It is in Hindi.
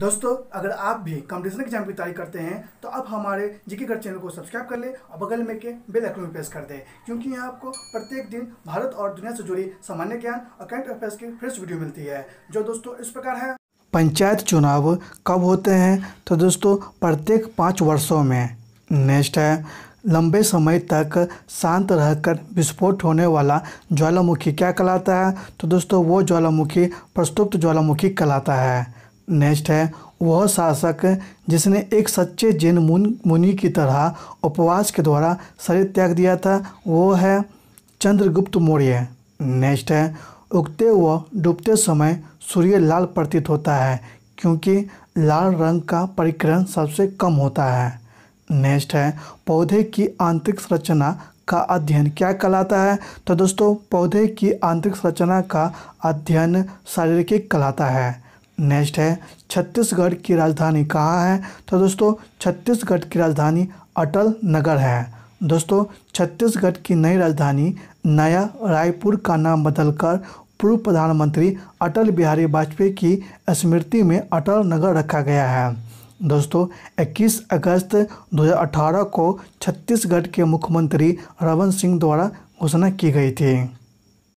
दोस्तों अगर आप भी कंपटीशन एग्जाम की तैयारी करते हैं तो अब हमारे जीके गढ़ चैनल को सब्सक्राइब कर ले और बगल में के बेल आइकन प्रेस कर दें क्योंकि यहाँ आपको प्रत्येक दिन भारत और दुनिया से जुड़ी सामान्य ज्ञान और करंट अफेयर्स की फ्रेश वीडियो मिलती है जो दोस्तों इस प्रकार है पंचायत चुनाव कब होते हैं तो दोस्तों प्रत्येक पाँच वर्षों में नेक्स्ट है लंबे समय तक शांत रहकर विस्फोट होने वाला ज्वालामुखी क्या कहलाता है तो दोस्तों वो ज्वालामुखी प्रस्तुप्त ज्वालामुखी कहलाता है नेक्स्ट है वह शासक जिसने एक सच्चे जैन मुन मुनि की तरह उपवास के द्वारा शरीर त्याग दिया था वो है चंद्रगुप्त मौर्य नेक्स्ट है उगते व डूबते समय सूर्य लाल प्रतीत होता है क्योंकि लाल रंग का परिक्रण सबसे कम होता है नेक्स्ट है पौधे की आंतरिक संरचना का अध्ययन क्या कहलाता है तो दोस्तों पौधे की आंतरिक संरचना का अध्ययन शारीरिक कहलाता है नेक्स्ट है छत्तीसगढ़ की राजधानी कहाँ है तो दोस्तों छत्तीसगढ़ की राजधानी अटल नगर है दोस्तों छत्तीसगढ़ की नई राजधानी नया रायपुर का नाम बदलकर पूर्व प्रधानमंत्री अटल बिहारी वाजपेयी की स्मृति में अटल नगर रखा गया है दोस्तों 21 अगस्त 2018 को छत्तीसगढ़ के मुख्यमंत्री रमन सिंह द्वारा घोषणा की गई थी